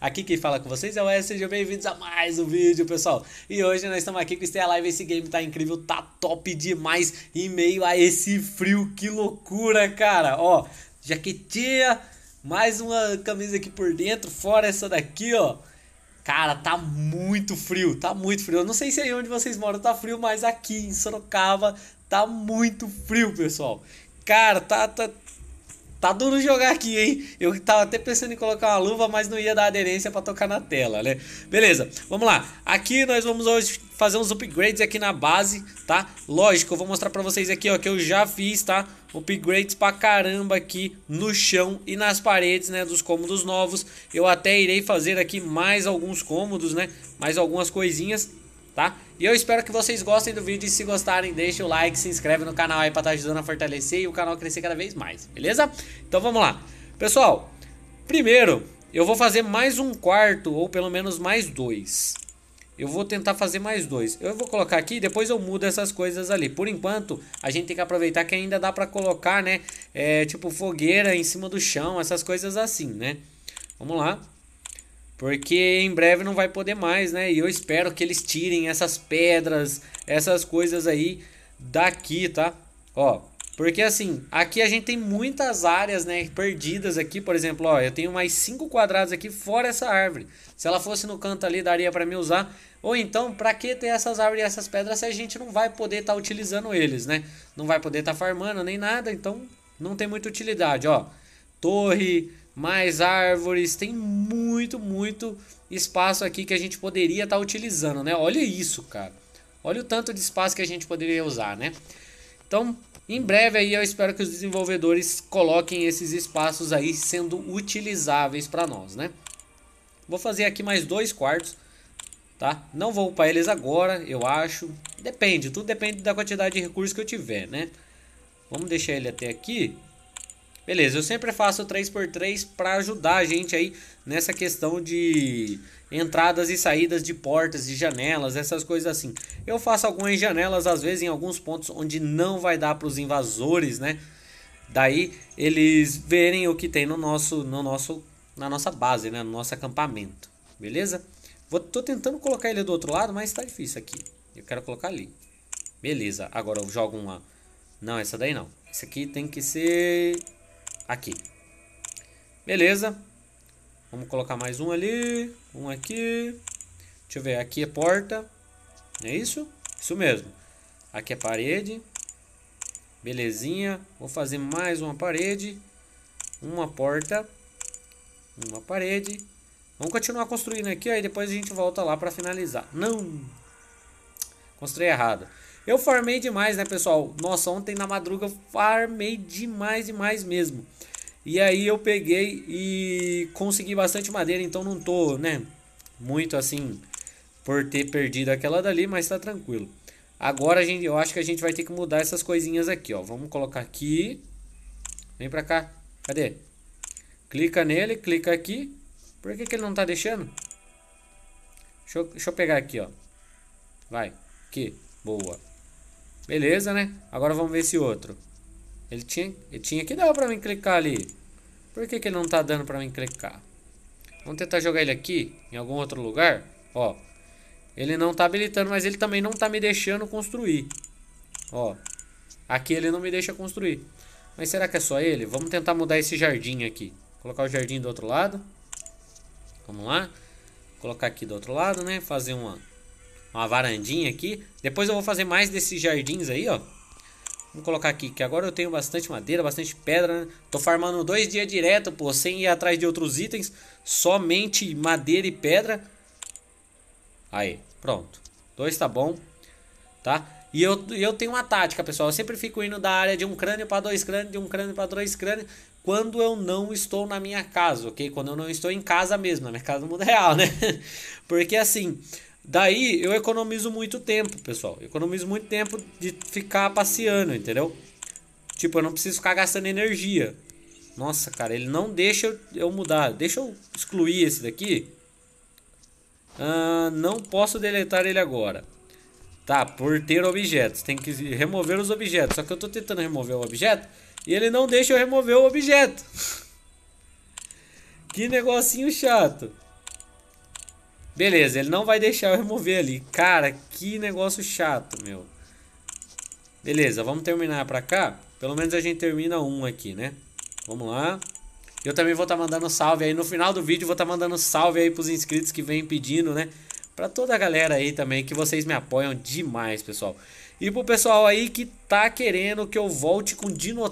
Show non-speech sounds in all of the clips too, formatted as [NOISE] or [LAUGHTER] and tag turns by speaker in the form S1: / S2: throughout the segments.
S1: aqui quem fala com vocês é o S, sejam bem-vindos a mais um vídeo, pessoal. E hoje nós estamos aqui com o Stay Live, esse game tá incrível, tá top demais em meio a esse frio, que loucura, cara. Ó, jaquetinha, mais uma camisa aqui por dentro, fora essa daqui, ó. Cara, tá muito frio, tá muito frio. Eu não sei se aí onde vocês moram tá frio, mas aqui em Sorocaba tá muito frio, pessoal. Cara, tá, tá Tá duro jogar aqui, hein? Eu tava até pensando em colocar uma luva, mas não ia dar aderência para tocar na tela, né? Beleza, vamos lá. Aqui nós vamos hoje fazer uns upgrades aqui na base, tá? Lógico, eu vou mostrar para vocês aqui, ó, que eu já fiz, tá? Upgrades pra caramba aqui no chão e nas paredes, né, dos cômodos novos. Eu até irei fazer aqui mais alguns cômodos, né? Mais algumas coisinhas tá? E eu espero que vocês gostem do vídeo e se gostarem, deixa o like, se inscreve no canal aí pra estar tá ajudando a fortalecer e o canal crescer cada vez mais, beleza? Então vamos lá. Pessoal, primeiro eu vou fazer mais um quarto ou pelo menos mais dois. Eu vou tentar fazer mais dois. Eu vou colocar aqui depois eu mudo essas coisas ali. Por enquanto, a gente tem que aproveitar que ainda dá pra colocar, né? É, tipo fogueira em cima do chão, essas coisas assim, né? Vamos lá. Porque em breve não vai poder mais, né? E eu espero que eles tirem essas pedras, essas coisas aí daqui, tá? Ó, porque assim, aqui a gente tem muitas áreas, né, perdidas aqui, por exemplo, ó, eu tenho mais cinco quadrados aqui fora essa árvore. Se ela fosse no canto ali, daria para mim usar. Ou então, para que ter essas árvores e essas pedras se a gente não vai poder estar tá utilizando eles, né? Não vai poder estar tá farmando nem nada, então não tem muita utilidade, ó. Torre, mais árvores, tem muito, muito espaço aqui que a gente poderia estar tá utilizando, né? Olha isso, cara. Olha o tanto de espaço que a gente poderia usar, né? Então, em breve aí eu espero que os desenvolvedores coloquem esses espaços aí sendo utilizáveis para nós, né? Vou fazer aqui mais dois quartos, tá? Não vou upar eles agora, eu acho. Depende, tudo depende da quantidade de recursos que eu tiver, né? Vamos deixar ele até aqui. Beleza, eu sempre faço 3x3 para ajudar a gente aí nessa questão de entradas e saídas de portas e janelas, essas coisas assim. Eu faço algumas janelas, às vezes, em alguns pontos onde não vai dar para os invasores, né? Daí eles verem o que tem no nosso, no nosso, na nossa base, né? no nosso acampamento. Beleza? Vou, tô tentando colocar ele do outro lado, mas tá difícil aqui. Eu quero colocar ali. Beleza, agora eu jogo uma... Não, essa daí não. Essa aqui tem que ser Aqui. Beleza. Vamos colocar mais um ali, um aqui. Deixa eu ver, aqui é porta. É isso? Isso mesmo. Aqui é parede. Belezinha. Vou fazer mais uma parede. Uma porta. Uma parede. Vamos continuar construindo aqui, aí depois a gente volta lá para finalizar. Não! Construí errado. Eu farmei demais, né, pessoal? Nossa, ontem na madruga eu farmei demais, demais mesmo. E aí eu peguei e consegui bastante madeira, então não tô, né, muito assim por ter perdido aquela dali, mas tá tranquilo. Agora a gente, eu acho que a gente vai ter que mudar essas coisinhas aqui, ó. Vamos colocar aqui. Vem pra cá. Cadê? Clica nele, clica aqui. Por que, que ele não tá deixando? Deixa eu, deixa eu pegar aqui, ó. Vai. Aqui. Boa. Beleza, né? Agora vamos ver esse outro. Ele tinha, ele tinha que dar pra mim clicar ali. Por que, que ele não tá dando pra mim clicar? Vamos tentar jogar ele aqui, em algum outro lugar. Ó, ele não tá habilitando, mas ele também não tá me deixando construir. Ó, aqui ele não me deixa construir. Mas será que é só ele? Vamos tentar mudar esse jardim aqui. Colocar o jardim do outro lado. Vamos lá. Colocar aqui do outro lado, né? Fazer uma uma varandinha aqui. Depois eu vou fazer mais desses jardins aí, ó. Vamos colocar aqui, que agora eu tenho bastante madeira, bastante pedra, né? Tô farmando dois dias direto, pô, sem ir atrás de outros itens. Somente madeira e pedra. Aí, pronto. Dois tá bom, tá? E eu, eu tenho uma tática, pessoal. Eu sempre fico indo da área de um crânio para dois crânios, de um crânio para dois crânios, quando eu não estou na minha casa, ok? Quando eu não estou em casa mesmo, na minha casa mundo real, né? [LAUGHS] Porque assim, Daí eu economizo muito tempo, pessoal. Eu economizo muito tempo de ficar passeando, entendeu? Tipo, eu não preciso ficar gastando energia. Nossa, cara, ele não deixa eu, mudar. Deixa eu excluir esse daqui. Ah, não posso deletar ele agora. Tá, por ter objetos. Tem que remover os objetos. Só que eu tô tentando remover o objeto e ele não deixa eu remover o objeto. [LAUGHS] que negocinho chato. Beleza, ele não vai deixar eu remover ali. Cara, que negócio chato, meu. Beleza, vamos terminar pra cá. Pelo menos a gente termina um aqui, né? Vamos lá. Eu também vou estar tá mandando salve aí. No final do vídeo vou estar tá mandando salve aí pros inscritos que vêm pedindo, né? Pra toda a galera aí também, que vocês me apoiam demais, pessoal. E pro pessoal aí que tá querendo que eu volte com Dino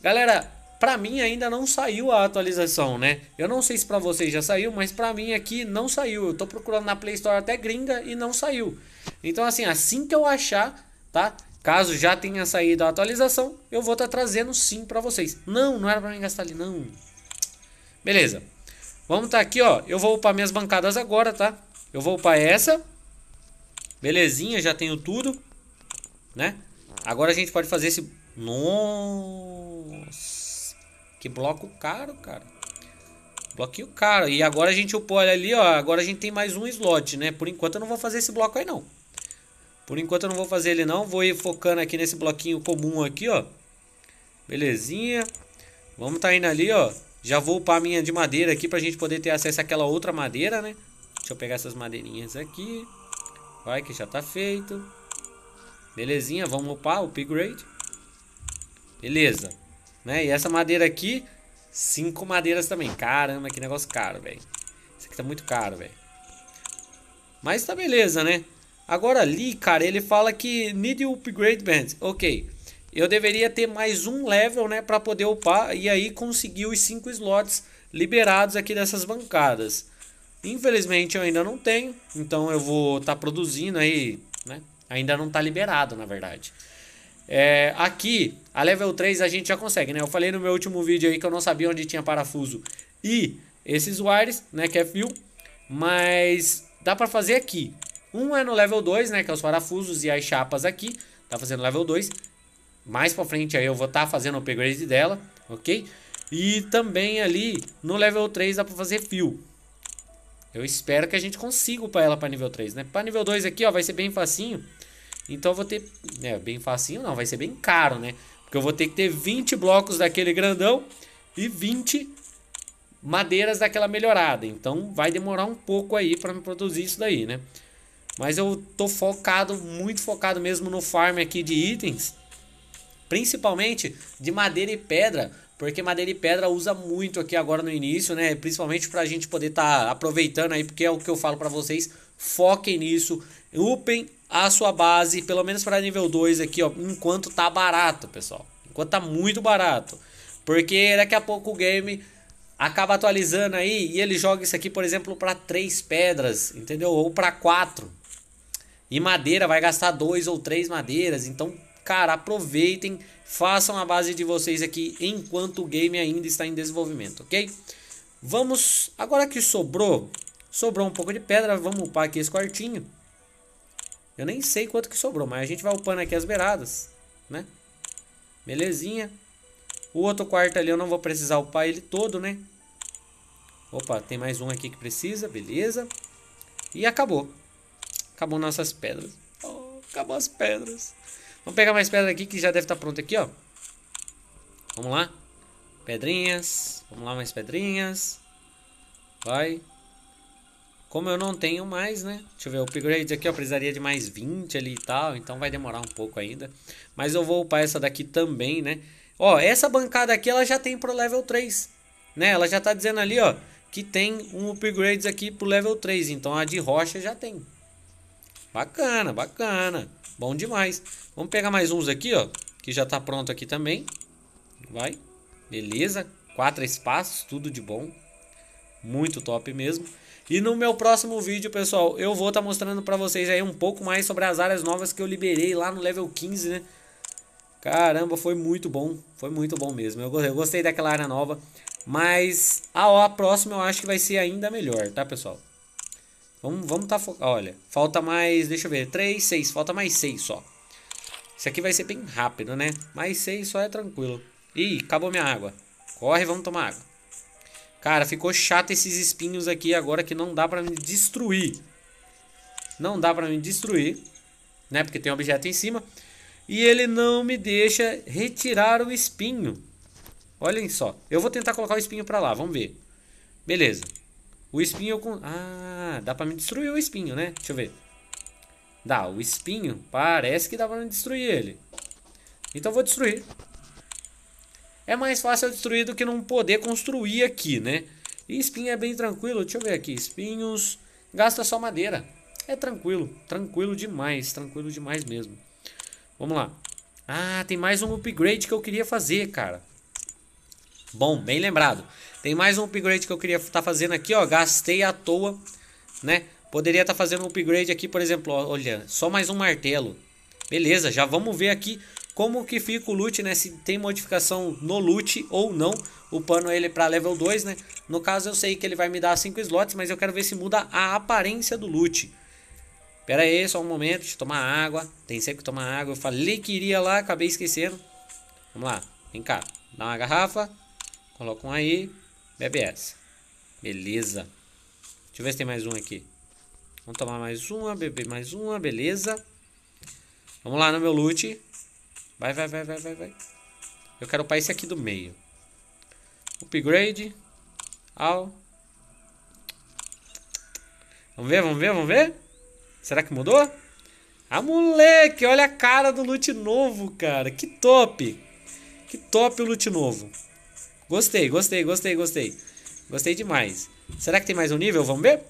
S1: Galera, para mim ainda não saiu a atualização, né? Eu não sei se para vocês já saiu, mas para mim aqui não saiu. Eu tô procurando na Play Store até gringa e não saiu. Então assim, assim que eu achar, tá? Caso já tenha saído a atualização, eu vou estar tá trazendo sim para vocês. Não, não era para mim gastar ali, não. Beleza. Vamos tá aqui, ó. Eu vou upar minhas bancadas agora, tá? Eu vou upar essa. Belezinha, já tenho tudo, né? Agora a gente pode fazer esse... Nossa! Que bloco caro, cara. Bloquinho caro. E agora a gente upou ali, ó. Agora a gente tem mais um slot, né? Por enquanto eu não vou fazer esse bloco aí, não. Por enquanto eu não vou fazer ele, não. Vou ir focando aqui nesse bloquinho comum aqui, ó. Belezinha. Vamos tá indo ali, ó. Já vou upar a minha de madeira aqui pra gente poder ter acesso àquela outra madeira, né? Deixa eu pegar essas madeirinhas aqui. Vai que já tá feito. Belezinha, vamos upar o upgrade. Beleza. Né? E essa madeira aqui, cinco madeiras também. Caramba, que negócio caro, velho. Isso aqui tá muito caro, velho. Mas tá beleza, né? Agora ali, cara, ele fala que need upgrade band Ok. Eu deveria ter mais um level, né, para poder upar e aí conseguir os cinco slots liberados aqui dessas bancadas. Infelizmente eu ainda não tenho, então eu vou estar tá produzindo aí, né? Ainda não tá liberado, na verdade. É, aqui, a level 3 a gente já consegue, né? Eu falei no meu último vídeo aí que eu não sabia onde tinha parafuso e esses wires, né, que é fio, mas dá para fazer aqui. Um é no level 2, né, que é os parafusos e as chapas aqui, tá fazendo level 2. Mais para frente aí eu vou estar tá fazendo o upgrade dela, ok? E também ali no level 3 dá para fazer fio. Eu espero que a gente consiga para ela para nível 3, né? Para nível 2 aqui, ó, vai ser bem facinho. Então eu vou ter, é bem facinho não, vai ser bem caro, né? Porque eu vou ter que ter 20 blocos daquele grandão e 20 madeiras daquela melhorada. Então vai demorar um pouco aí para me produzir isso daí, né? Mas eu tô focado, muito focado mesmo no farm aqui de itens, principalmente de madeira e pedra, porque madeira e pedra usa muito aqui agora no início, né? Principalmente para a gente poder estar tá aproveitando aí, porque é o que eu falo para vocês Foquem nisso, upem a sua base, pelo menos para nível 2 aqui, ó, enquanto tá barato, pessoal. Enquanto tá muito barato. Porque daqui a pouco o game acaba atualizando aí e ele joga isso aqui, por exemplo, para três pedras, entendeu? Ou para quatro. E madeira vai gastar dois ou três madeiras, então, cara, aproveitem, façam a base de vocês aqui enquanto o game ainda está em desenvolvimento, OK? Vamos agora que sobrou Sobrou um pouco de pedra, vamos upar aqui esse quartinho. Eu nem sei quanto que sobrou, mas a gente vai upando aqui as beiradas, né? Belezinha. O outro quarto ali eu não vou precisar upar ele todo, né? Opa, tem mais um aqui que precisa, beleza. E acabou. Acabou nossas pedras. Oh, acabou as pedras. Vamos pegar mais pedra aqui que já deve estar tá pronto aqui, ó. Vamos lá. Pedrinhas. Vamos lá, mais pedrinhas. Vai. Como eu não tenho mais, né? Deixa eu ver, o upgrade aqui eu precisaria de mais 20 ali e tal, então vai demorar um pouco ainda. Mas eu vou upar essa daqui também, né? Ó, essa bancada aqui ela já tem pro level 3, né? Ela já tá dizendo ali, ó, que tem um upgrade aqui pro level 3, então a de rocha já tem. Bacana, bacana. Bom demais. Vamos pegar mais uns aqui, ó, que já tá pronto aqui também. Vai. Beleza. Quatro espaços, tudo de bom. Muito top mesmo. E no meu próximo vídeo, pessoal, eu vou estar tá mostrando para vocês aí um pouco mais sobre as áreas novas que eu liberei lá no level 15, né? Caramba, foi muito bom, foi muito bom mesmo. Eu gostei, eu gostei daquela área nova, mas a, a próxima eu acho que vai ser ainda melhor, tá, pessoal? Vamos, vamos tá focando. Olha, falta mais, deixa eu ver, 3, 6, falta mais 6 só. Isso aqui vai ser bem rápido, né? Mais 6 só é tranquilo. Ih, acabou minha água. Corre, vamos tomar água. Cara, ficou chato esses espinhos aqui agora que não dá pra me destruir. Não dá pra me destruir, né? Porque tem um objeto em cima. E ele não me deixa retirar o espinho. Olhem só. Eu vou tentar colocar o espinho pra lá, vamos ver. Beleza. O espinho eu... Ah, dá pra me destruir o espinho, né? Deixa eu ver. Dá, o espinho parece que dá pra me destruir ele. Então vou destruir é mais fácil destruir do que não poder construir aqui, né? E espinho é bem tranquilo, deixa eu ver aqui, espinhos, gasta só madeira. É tranquilo, tranquilo demais, tranquilo demais mesmo. Vamos lá. Ah, tem mais um upgrade que eu queria fazer, cara. Bom, bem lembrado. Tem mais um upgrade que eu queria estar tá fazendo aqui, ó. Gastei à toa, né? Poderia estar tá fazendo um upgrade aqui, por exemplo, ó, olha, só mais um martelo. Beleza, já vamos ver aqui como que fica o loot, né? Se tem modificação no loot ou não. Upando ele é para level 2, né? No caso eu sei que ele vai me dar 5 slots, mas eu quero ver se muda a aparência do loot. Pera aí, só um momento, deixa eu tomar água. Tem sempre que tomar água. Eu falei que iria lá, acabei esquecendo. Vamos lá, vem cá. Dá uma garrafa, coloca um aí, bebe essa. Beleza. Deixa eu ver se tem mais um aqui. Vamos tomar mais uma, beber mais uma, beleza. Vamos lá no meu loot. Vai, vai, vai, vai, vai, vai. Eu quero o esse aqui do meio. Upgrade. Ao. Vamos ver, vamos ver, vamos ver. Será que mudou? Ah, moleque, olha a cara do loot novo, cara. Que top. Que top o loot novo. Gostei, gostei, gostei, gostei. Gostei demais. Será que tem mais um nível? Vamos ver?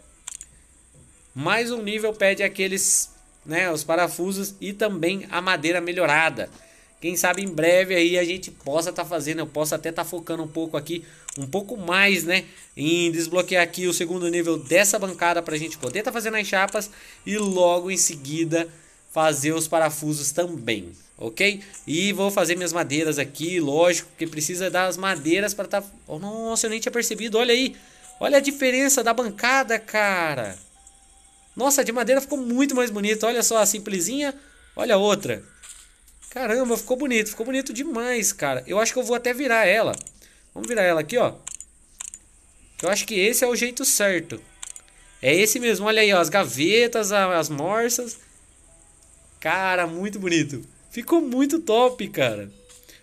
S1: Mais um nível pede aqueles, né, os parafusos e também a madeira melhorada. Quem sabe em breve aí a gente possa estar tá fazendo, eu posso até estar tá focando um pouco aqui, um pouco mais, né, em desbloquear aqui o segundo nível dessa bancada para a gente poder estar tá fazendo as chapas e logo em seguida fazer os parafusos também, ok? E vou fazer minhas madeiras aqui, lógico, que precisa das madeiras para estar... Tá... Oh, nossa, eu nem tinha percebido, olha aí, olha a diferença da bancada, cara! Nossa, de madeira ficou muito mais bonita, olha só, a simplesinha, olha a outra... Caramba, ficou bonito, ficou bonito demais, cara. Eu acho que eu vou até virar ela. Vamos virar ela aqui, ó. Eu acho que esse é o jeito certo. É esse mesmo, olha aí, ó, as gavetas, as morsas. Cara, muito bonito. Ficou muito top, cara.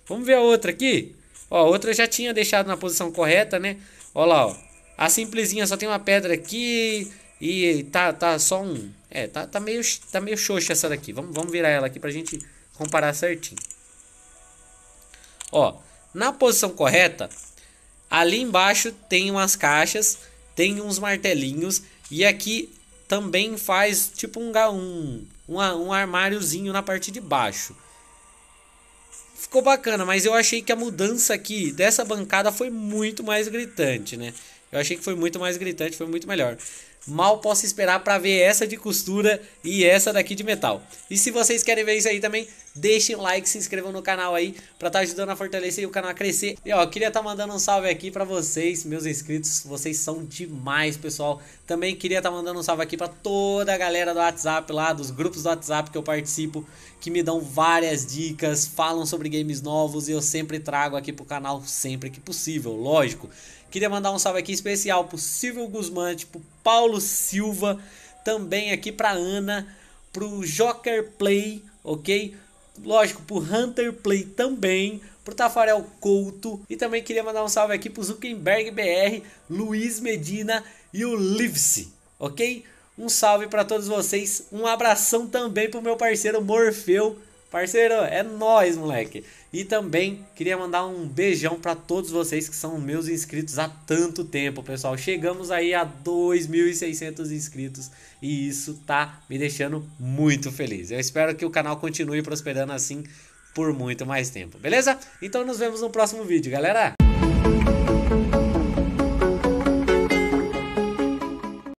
S1: Vamos ver a outra aqui? Ó, a outra eu já tinha deixado na posição correta, né? Olha lá, ó. A simplesinha só tem uma pedra aqui e tá, tá só um... É, tá, tá, meio, tá meio xoxa essa daqui. Vamos, vamos virar ela aqui pra gente comparar certinho. Ó, na posição correta, ali embaixo tem umas caixas, tem uns martelinhos e aqui também faz tipo um, um, um armáriozinho na parte de baixo. Ficou bacana, mas eu achei que a mudança aqui dessa bancada foi muito mais gritante, né? Eu achei que foi muito mais gritante, foi muito melhor. Mal posso esperar para ver essa de costura e essa daqui de metal. E se vocês querem ver isso aí também, Deixem like, se inscrevam no canal aí para estar tá ajudando a fortalecer o canal a crescer. E ó, queria estar tá mandando um salve aqui para vocês, meus inscritos. Vocês são demais, pessoal. Também queria estar tá mandando um salve aqui para toda a galera do WhatsApp lá, dos grupos do WhatsApp que eu participo, que me dão várias dicas, falam sobre games novos e eu sempre trago aqui pro canal sempre que possível, lógico. Queria mandar um salve aqui especial pro Silvio Guzmante, pro Paulo Silva, também aqui pra Ana, pro Joker Play, ok? lógico, pro Hunter Play também, pro Tafarel Couto e também queria mandar um salve aqui pro Zuckerberg BR, Luiz Medina e o Livse, ok? Um salve para todos vocês, um abração também pro meu parceiro Morfeu Parceiro, é nós, moleque. E também queria mandar um beijão para todos vocês que são meus inscritos há tanto tempo, pessoal. Chegamos aí a 2.600 inscritos e isso tá me deixando muito feliz. Eu espero que o canal continue prosperando assim por muito mais tempo, beleza? Então nos vemos no próximo vídeo, galera.